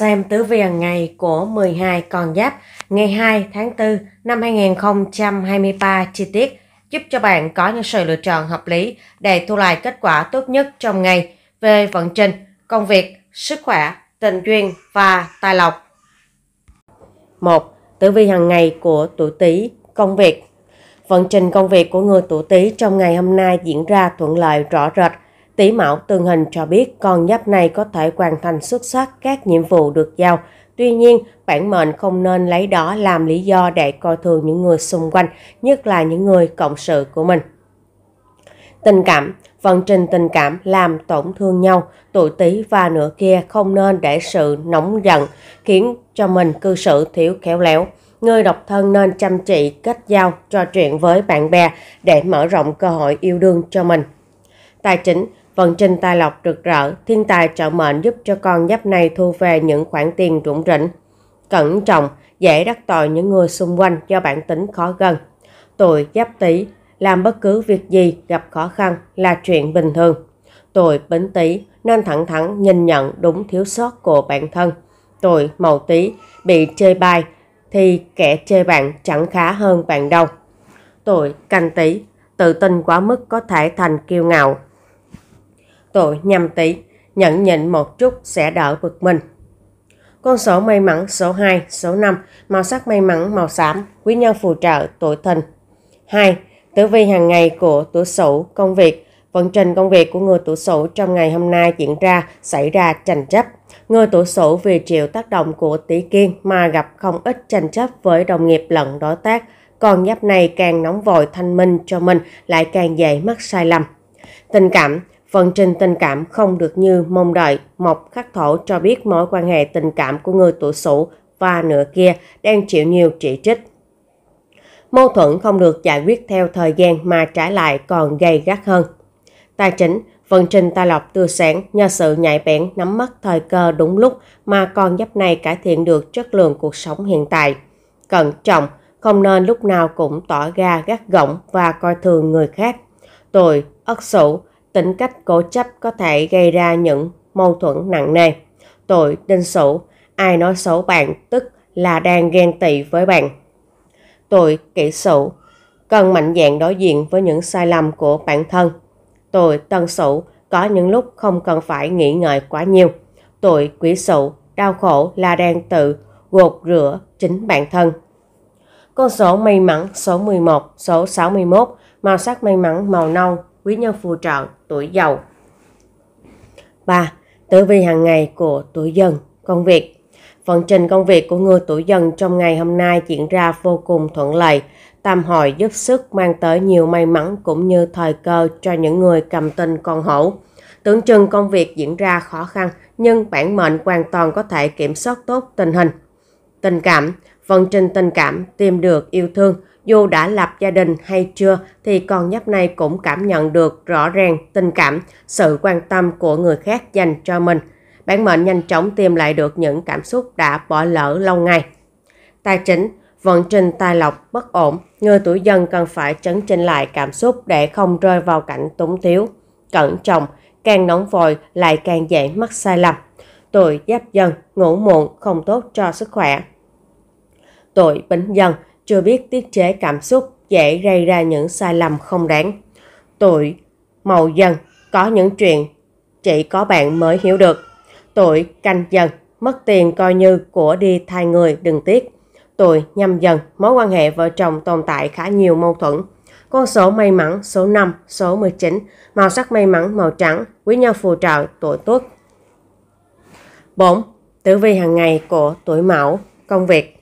xem tử vi hàng ngày của 12 con giáp ngày 2 tháng 4 năm 2023 chi tiết giúp cho bạn có những sự lựa chọn hợp lý để thu lại kết quả tốt nhất trong ngày về vận trình, công việc, sức khỏe, tình duyên và tài lộc. 1. Tử vi hàng ngày của tuổi Tý, công việc. Vận trình công việc của người tuổi Tý trong ngày hôm nay diễn ra thuận lợi rõ rệt Tỷ Mão Tường Hình cho biết con giáp này có thể hoàn thành xuất sắc các nhiệm vụ được giao. Tuy nhiên, bản mệnh không nên lấy đó làm lý do để coi thường những người xung quanh, nhất là những người cộng sự của mình. Tình cảm Vận trình tình cảm làm tổn thương nhau, tuổi tí và nửa kia không nên để sự nóng giận khiến cho mình cư xử thiếu khéo léo. Người độc thân nên chăm chỉ kết giao, trò chuyện với bạn bè để mở rộng cơ hội yêu đương cho mình. Tài chính Vận trình tài lộc rực rỡ, thiên tài trợ mệnh giúp cho con giáp này thu về những khoản tiền rủng rỉnh. Cẩn trọng, dễ đắc tội những người xung quanh do bản tính khó gần. Tuổi giáp tý làm bất cứ việc gì gặp khó khăn là chuyện bình thường. Tuổi bính tý nên thẳng thắn nhìn nhận đúng thiếu sót của bản thân. Tuổi mậu tý bị chơi bài thì kẻ chơi bạn chẳng khá hơn bạn đâu. Tuổi canh tý tự tin quá mức có thể thành kiêu ngạo, tội nhầm tỷ, nhận nhịn một chút sẽ đỡ bực mình. Con số may mắn số 2, số 5, màu sắc may mắn màu xám, quý nhân phù trợ tuổi thìn. 2. Tử vi hàng ngày của tuổi Sửu, công việc, vận trình công việc của người tuổi Sửu trong ngày hôm nay diễn ra xảy ra tranh chấp. Người tuổi Sửu vì chịu tác động của Tỷ Kiên mà gặp không ít tranh chấp với đồng nghiệp lẫn đối tác, còn giáp này càng nóng vội thanh minh cho mình lại càng dễ mắc sai lầm. Tình cảm, Vận trình tình cảm không được như mong đợi, Mộc Khắc Thổ cho biết mối quan hệ tình cảm của người tuổi Sửu và nửa kia đang chịu nhiều chỉ trích. Mâu thuẫn không được giải quyết theo thời gian mà trả lại còn gây gắt hơn. Tài chính, vận trình tài lộc tươi sáng nhờ sự nhạy bén nắm bắt thời cơ đúng lúc mà con giáp này cải thiện được chất lượng cuộc sống hiện tại. Cẩn trọng, không nên lúc nào cũng tỏ ra gắt gỏng và coi thường người khác. Tuổi, ất sửu, tính cách cố chấp có thể gây ra những mâu thuẫn nặng nề. Tội đinh sửu, ai nói xấu bạn tức là đang ghen tị với bạn. Tội kỷ sửu, cần mạnh dạn đối diện với những sai lầm của bản thân. Tội tân sửu, có những lúc không cần phải nghĩ ngợi quá nhiều. Tội quỷ sửu, đau khổ là đang tự gột rửa chính bản thân. Con số may mắn số 11, số 61, màu sắc may mắn màu nâu, quý nhân phù trợ, tuổi giàu. 3. Tử vi hàng ngày của tuổi dần, công việc. Vận trình công việc của người tuổi dần trong ngày hôm nay diễn ra vô cùng thuận lợi. Tam hội giúp sức mang tới nhiều may mắn cũng như thời cơ cho những người cầm tinh con hổ. Tưởng chừng công việc diễn ra khó khăn, nhưng bản mệnh hoàn toàn có thể kiểm soát tốt tình hình. Tình cảm, vận trình tình cảm tìm được yêu thương dù đã lập gia đình hay chưa thì con nhóc này cũng cảm nhận được rõ ràng tình cảm, sự quan tâm của người khác dành cho mình. Bản mệnh nhanh chóng tìm lại được những cảm xúc đã bỏ lỡ lâu ngày. Tài chính, vận trình tài lộc bất ổn, người tuổi dân cần phải chấn chỉnh lại cảm xúc để không rơi vào cảnh túng thiếu. Cẩn trọng, càng nóng vội lại càng dễ mắc sai lầm. Tuổi giáp dần, ngủ muộn không tốt cho sức khỏe. Tuổi bính dần, chưa biết tiết chế cảm xúc dễ gây ra những sai lầm không đáng. Tuổi, màu dần, có những chuyện chỉ có bạn mới hiểu được. Tuổi canh dần, mất tiền coi như của đi thay người đừng tiếc. Tuổi nhâm dần, mối quan hệ vợ chồng tồn tại khá nhiều mâu thuẫn. Con số may mắn số 5, số 19, màu sắc may mắn màu trắng, quý nhân phù trợ tuổi tuất. 4. Tử vi hàng ngày của tuổi mão, công việc.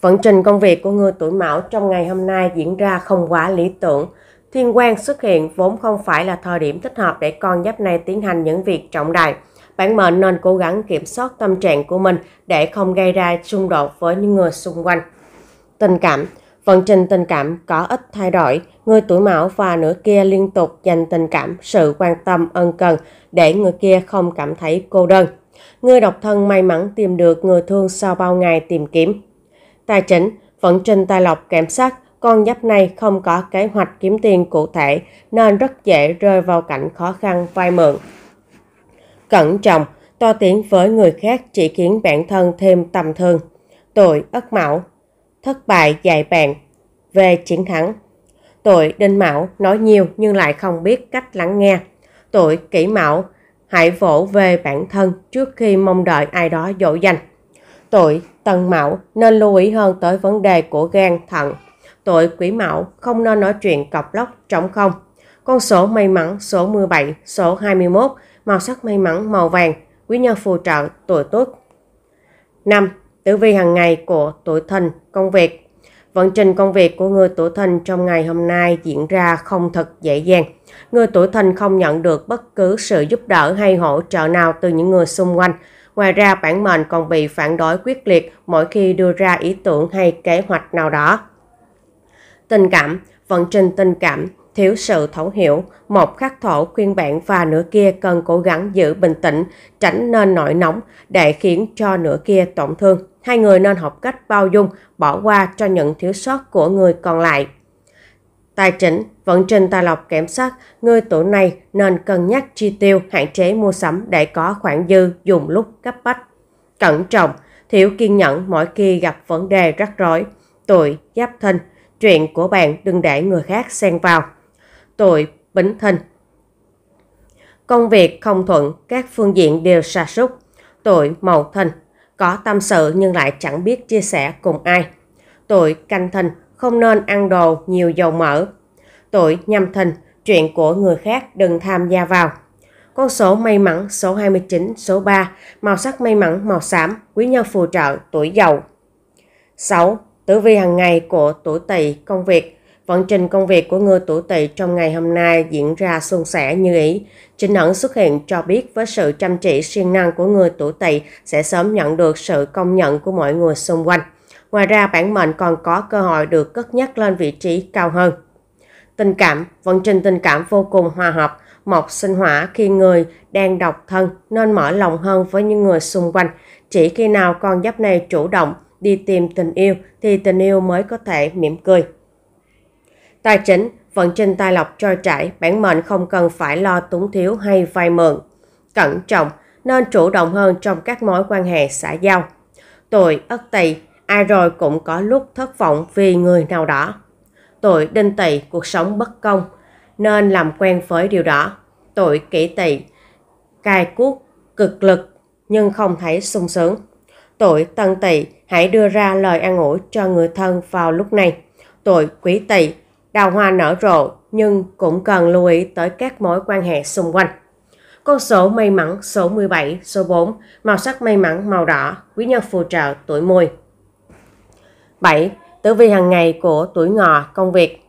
Vận trình công việc của người tuổi mão trong ngày hôm nay diễn ra không quá lý tưởng. Thiên quan xuất hiện vốn không phải là thời điểm thích hợp để con giáp này tiến hành những việc trọng đại. Bản mệnh nên cố gắng kiểm soát tâm trạng của mình để không gây ra xung đột với những người xung quanh. Tình cảm Vận trình tình cảm có ít thay đổi, người tuổi mão và nửa kia liên tục dành tình cảm, sự quan tâm, ân cần để người kia không cảm thấy cô đơn. Người độc thân may mắn tìm được người thương sau bao ngày tìm kiếm. Tài chính, vận trình tài lộc kém sắc con giáp này không có kế hoạch kiếm tiền cụ thể nên rất dễ rơi vào cảnh khó khăn vay mượn. Cẩn trọng, to tiếng với người khác chỉ khiến bản thân thêm tầm thương. tội Ất Mão, thất bại dạy bạn về chiến thắng. tội Đinh Mão nói nhiều nhưng lại không biết cách lắng nghe. tội Kỷ Mão, hãy vỗ về bản thân trước khi mong đợi ai đó dỗ dành. Tuổi Tân Mão nên lưu ý hơn tới vấn đề của gan thận. Tuổi Quý Mão không nên nói chuyện cọc lóc trống không. Con số may mắn số 17, số 21, màu sắc may mắn màu vàng, quý nhân phù trợ tuổi tuất. 5. Tử vi hàng ngày của tuổi thìn, công việc. Vận trình công việc của người tuổi thìn trong ngày hôm nay diễn ra không thật dễ dàng. Người tuổi thìn không nhận được bất cứ sự giúp đỡ hay hỗ trợ nào từ những người xung quanh Ngoài ra, bản mệnh còn bị phản đối quyết liệt mỗi khi đưa ra ý tưởng hay kế hoạch nào đó. Tình cảm, vận trình tình cảm, thiếu sự thấu hiểu, một khắc thổ khuyên bạn và nửa kia cần cố gắng giữ bình tĩnh, tránh nên nổi nóng để khiến cho nửa kia tổn thương. Hai người nên học cách bao dung, bỏ qua cho những thiếu sót của người còn lại. Tài chính, vẫn trên tài lộc kiểm soát, người tuổi này nên cân nhắc chi tiêu, hạn chế mua sắm để có khoản dư dùng lúc cấp bách. Cẩn trọng, thiếu kiên nhẫn mỗi khi gặp vấn đề rắc rối. Tuổi Giáp thân chuyện của bạn đừng để người khác xen vào. Tuổi Bính thân công việc không thuận, các phương diện đều sa sút. Tuổi Mậu thân có tâm sự nhưng lại chẳng biết chia sẻ cùng ai. Tuổi Canh thân không nên ăn đồ nhiều dầu mỡ. Tuổi nhâm thìn, chuyện của người khác đừng tham gia vào. Con số may mắn số 29, số 3, màu sắc may mắn màu xám, quý nhân phù trợ, tuổi giàu. 6. Tử vi hàng ngày của tuổi tỵ công việc Vận trình công việc của người tuổi tỵ trong ngày hôm nay diễn ra suôn sẻ như ý. Chính ẩn xuất hiện cho biết với sự chăm chỉ siêng năng của người tuổi tỵ sẽ sớm nhận được sự công nhận của mọi người xung quanh. Ngoài ra bản mệnh còn có cơ hội được cất nhắc lên vị trí cao hơn. Tình cảm, vận trình tình cảm vô cùng hòa hợp, mộc sinh hỏa khi người đang độc thân nên mở lòng hơn với những người xung quanh. Chỉ khi nào con giáp này chủ động đi tìm tình yêu thì tình yêu mới có thể mỉm cười. Tài chính, vận trình tài lộc trôi chảy, bản mệnh không cần phải lo túng thiếu hay vay mượn. Cẩn trọng, nên chủ động hơn trong các mối quan hệ xã giao. Tuổi Ất Tỵ ai à rồi cũng có lúc thất vọng vì người nào đó. Tội đinh tị cuộc sống bất công, nên làm quen với điều đó. Tội kỹ tị, cài cuốc, cực lực, nhưng không thấy sung sướng. Tội tân tỵ hãy đưa ra lời an ủi cho người thân vào lúc này. Tội quý tỵ đào hoa nở rộ nhưng cũng cần lưu ý tới các mối quan hệ xung quanh. Con số may mắn số 17, số 4, màu sắc may mắn màu đỏ, quý nhân phù trợ tuổi 10. 7. Tử vi hàng ngày của tuổi ngọ công việc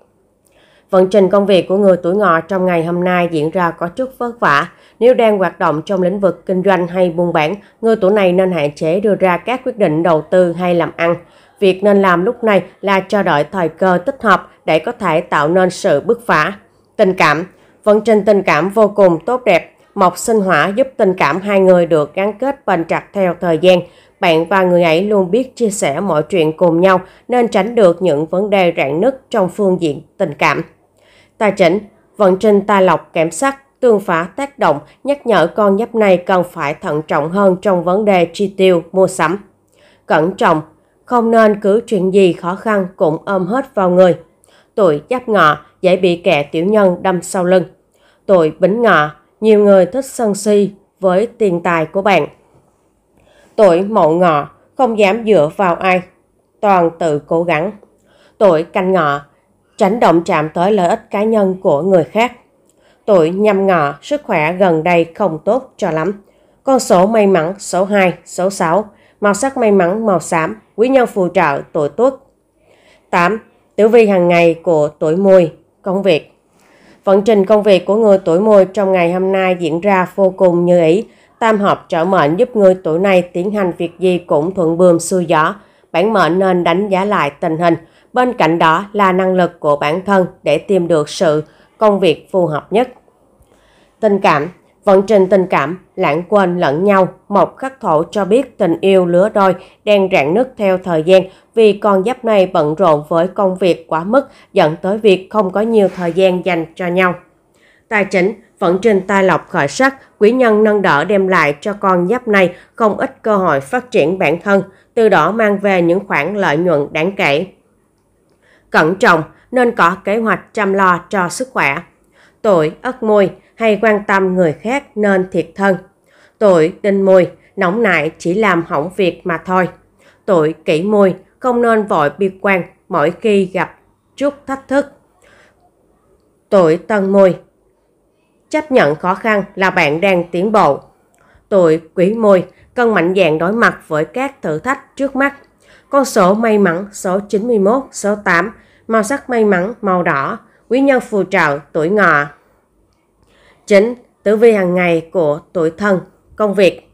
Vận trình công việc của người tuổi ngọ trong ngày hôm nay diễn ra có chút vất vả. Nếu đang hoạt động trong lĩnh vực kinh doanh hay buôn bán, người tuổi này nên hạn chế đưa ra các quyết định đầu tư hay làm ăn. Việc nên làm lúc này là chờ đợi thời cơ tích hợp để có thể tạo nên sự bứt phá. Tình cảm Vận trình tình cảm vô cùng tốt đẹp. Mộc sinh hỏa giúp tình cảm hai người được gắn kết bền chặt theo thời gian. Bạn và người ấy luôn biết chia sẻ mọi chuyện cùng nhau nên tránh được những vấn đề rạn nứt trong phương diện tình cảm. Tài chỉnh, vận trình tài lộc kém sắc, tương phá tác động nhắc nhở con giáp này cần phải thận trọng hơn trong vấn đề chi tiêu, mua sắm. Cẩn trọng, không nên cứ chuyện gì khó khăn cũng ôm hết vào người. Tuổi giáp ngọ dễ bị kẻ tiểu nhân đâm sau lưng. Tuổi bính ngọ, nhiều người thích sân si với tiền tài của bạn. Tuổi mậu ngọ, không dám dựa vào ai, toàn tự cố gắng. Tuổi canh ngọ, tránh động chạm tới lợi ích cá nhân của người khác. Tuổi nhâm ngọ, sức khỏe gần đây không tốt cho lắm. Con số may mắn số 2, số 6, màu sắc may mắn màu xám, quý nhân phù trợ tuổi tuất. 8. Tử vi hàng ngày của tuổi mùi, công việc. Vận trình công việc của người tuổi mùi trong ngày hôm nay diễn ra vô cùng như ý, Tam hợp trợ mệnh giúp người tuổi này tiến hành việc gì cũng thuận buồm xuôi gió. Bản mệnh nên đánh giá lại tình hình. Bên cạnh đó là năng lực của bản thân để tìm được sự công việc phù hợp nhất. Tình cảm Vận trình tình cảm, lãng quên lẫn nhau, một Khắc Thổ cho biết tình yêu lứa đôi đang rạn nứt theo thời gian vì con giáp này bận rộn với công việc quá mức dẫn tới việc không có nhiều thời gian dành cho nhau. Tài chính vẫn trên tai lọc khởi sắc, quý nhân nâng đỡ đem lại cho con giáp này không ít cơ hội phát triển bản thân, từ đó mang về những khoản lợi nhuận đáng kể. Cẩn trọng nên có kế hoạch chăm lo cho sức khỏe. Tuổi ất mùi hay quan tâm người khác nên thiệt thân. Tuổi đinh mùi nóng nại chỉ làm hỏng việc mà thôi. Tuổi kỷ mùi không nên vội bi quan mỗi khi gặp chút thách thức. Tuổi tân mùi chấp nhận khó khăn là bạn đang tiến bộ. Tuổi quý mùi cần mạnh dạn đối mặt với các thử thách trước mắt. Con số may mắn số 91, số 8, màu sắc may mắn màu đỏ, quý nhân phù trợ tuổi ngọ. Chính tử vi hàng ngày của tuổi thân, công việc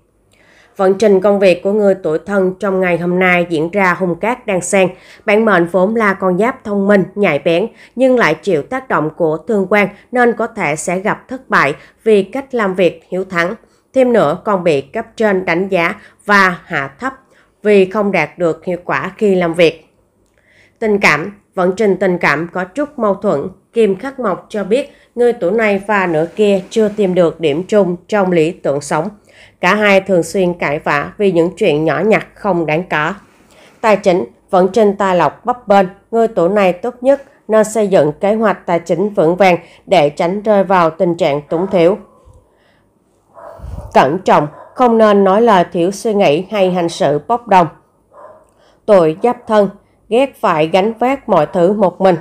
Vận trình công việc của người tuổi thân trong ngày hôm nay diễn ra hung cát đang xen. Bản mệnh vốn là con giáp thông minh, nhạy bén nhưng lại chịu tác động của thương quan nên có thể sẽ gặp thất bại vì cách làm việc hiếu thắng. Thêm nữa còn bị cấp trên đánh giá và hạ thấp vì không đạt được hiệu quả khi làm việc. Tình cảm Vận trình tình cảm có chút mâu thuẫn, Kim Khắc Mộc cho biết người tuổi này và nửa kia chưa tìm được điểm chung trong lý tưởng sống. Cả hai thường xuyên cãi vã vì những chuyện nhỏ nhặt không đáng có. Tài chính vẫn trên tài lộc bấp bên người tuổi này tốt nhất nên xây dựng kế hoạch tài chính vững vàng để tránh rơi vào tình trạng túng thiếu. Cẩn trọng, không nên nói lời thiếu suy nghĩ hay hành sự bốc đồng. Tuổi giáp thân, ghét phải gánh vác mọi thứ một mình.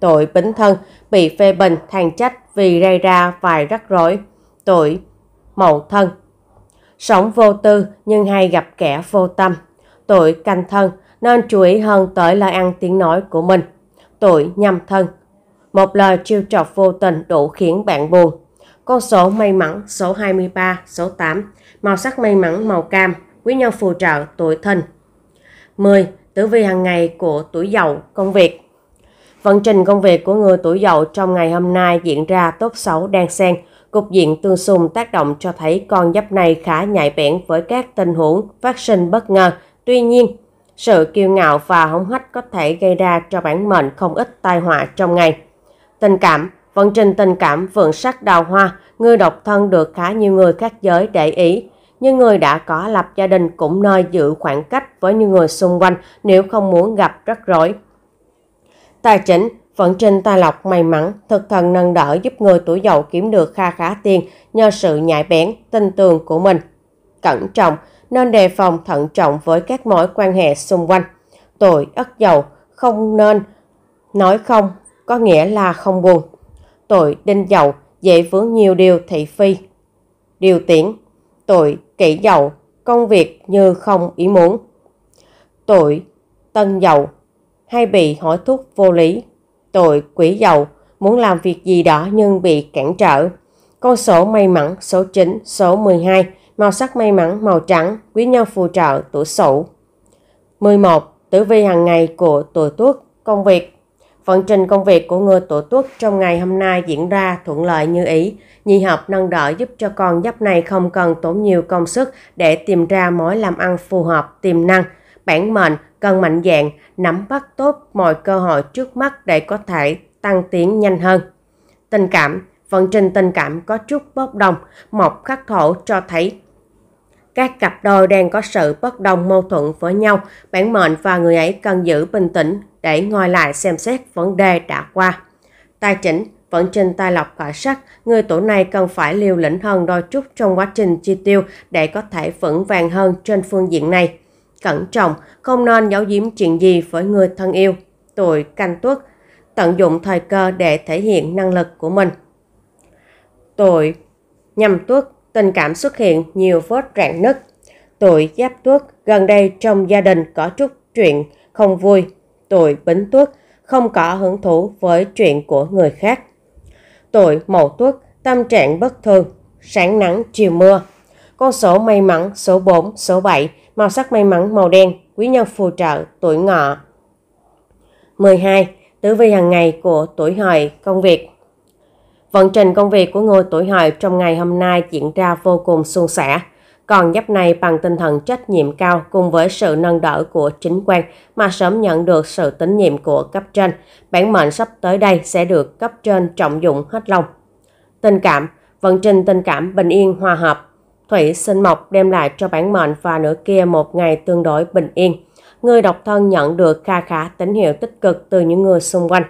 Tuổi bính thân, bị phê bình, thành trách vì gây ra vài rắc rối. Tuổi mậu thân, sống vô tư nhưng hay gặp kẻ vô tâm. tội canh thân nên chú ý hơn tới lời ăn tiếng nói của mình. tội nhâm thân Một lời chiêu trọc vô tình đủ khiến bạn buồn. Con số may mắn số 23, số 8, màu sắc may mắn màu cam, quý nhân phù trợ tuổi thân. 10. Tử vi hàng ngày của tuổi dậu công việc Vận trình công việc của người tuổi dậu trong ngày hôm nay diễn ra tốt xấu đang xen, cục diện tương xung tác động cho thấy con giáp này khá nhạy bén với các tình huống phát sinh bất ngờ. Tuy nhiên, sự kiêu ngạo và hống hách có thể gây ra cho bản mệnh không ít tai họa trong ngày. Tình cảm Vận trình tình cảm vượng sắc đào hoa, người độc thân được khá nhiều người khác giới để ý. Nhưng người đã có lập gia đình cũng nơi giữ khoảng cách với những người xung quanh nếu không muốn gặp rắc rối. Tài chính Vận trình tài lộc may mắn, thực thần nâng đỡ giúp người tuổi dậu kiếm được kha khá tiền nhờ sự nhạy bén, tinh tường của mình. Cẩn trọng, nên đề phòng thận trọng với các mối quan hệ xung quanh. Tuổi ất dậu không nên nói không, có nghĩa là không buồn. Tuổi đinh dậu dễ vướng nhiều điều thị phi. Điều tiễn, tuổi kỷ dậu công việc như không ý muốn. Tuổi tân dậu hay bị hỏi thuốc vô lý tội quỷ dầu, muốn làm việc gì đó nhưng bị cản trở. Con số may mắn số 9, số 12, màu sắc may mắn màu trắng, quý nhân phù trợ tuổi sửu. 11. Tử vi hàng ngày của tuổi tuất, công việc Vận trình công việc của người tuổi tuất trong ngày hôm nay diễn ra thuận lợi như ý. nhị hợp nâng đỡ giúp cho con giáp này không cần tốn nhiều công sức để tìm ra mối làm ăn phù hợp tiềm năng. Bản mệnh cần mạnh dạn nắm bắt tốt mọi cơ hội trước mắt để có thể tăng tiến nhanh hơn. Tình cảm, vận trình tình cảm có chút bốc đồng, mộc khắc thổ cho thấy các cặp đôi đang có sự bất đồng mâu thuẫn với nhau, bản mệnh và người ấy cần giữ bình tĩnh để ngồi lại xem xét vấn đề đã qua. Tài chính, vận trình tài lộc khởi sắc, người tuổi này cần phải liều lĩnh hơn đôi chút trong quá trình chi tiêu để có thể vững vàng hơn trên phương diện này cẩn trọng, không nên giấu giếm chuyện gì với người thân yêu. Tuổi canh tuất, tận dụng thời cơ để thể hiện năng lực của mình. Tuổi nhâm tuất, tình cảm xuất hiện nhiều vết rạn nứt. Tuổi giáp tuất, gần đây trong gia đình có chút chuyện không vui. Tuổi bính tuất, không có hứng thú với chuyện của người khác. Tuổi mậu tuất, tâm trạng bất thường, sáng nắng chiều mưa. Con số may mắn số 4, số 7 màu sắc may mắn màu đen, quý nhân phù trợ, tuổi ngọ. 12. Tử vi hàng ngày của tuổi hợi, công việc. Vận trình công việc của người tuổi hợi trong ngày hôm nay diễn ra vô cùng suôn sẻ. Còn giáp này bằng tinh thần trách nhiệm cao cùng với sự nâng đỡ của chính quan mà sớm nhận được sự tín nhiệm của cấp trên, bản mệnh sắp tới đây sẽ được cấp trên trọng dụng hết lòng. Tình cảm, vận trình tình cảm bình yên hòa hợp, Thủy sinh mộc đem lại cho bản mệnh và nửa kia một ngày tương đối bình yên. Người độc thân nhận được kha khá tín hiệu tích cực từ những người xung quanh.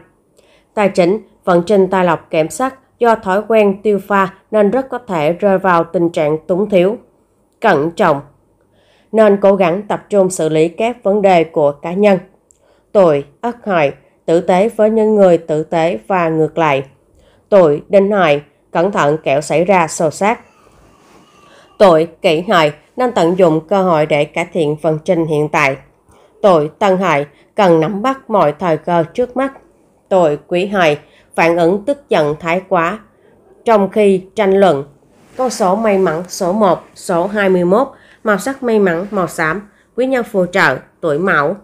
Tài chính, vận trình tài lộc kém sắc do thói quen tiêu pha nên rất có thể rơi vào tình trạng túng thiếu. Cẩn trọng, nên cố gắng tập trung xử lý các vấn đề của cá nhân. Tội Ất Hợi tử tế với những người tử tế và ngược lại. Tội Đinh Hợi cẩn thận kẻo xảy ra xô xát. Tội kỷ hợi nên tận dụng cơ hội để cải thiện phần trình hiện tại. Tội tân hợi cần nắm bắt mọi thời cơ trước mắt. Tội quý hợi phản ứng tức giận thái quá. Trong khi tranh luận, con số may mắn số 1, số 21, màu sắc may mắn màu xám, quý nhân phù trợ, tuổi mão,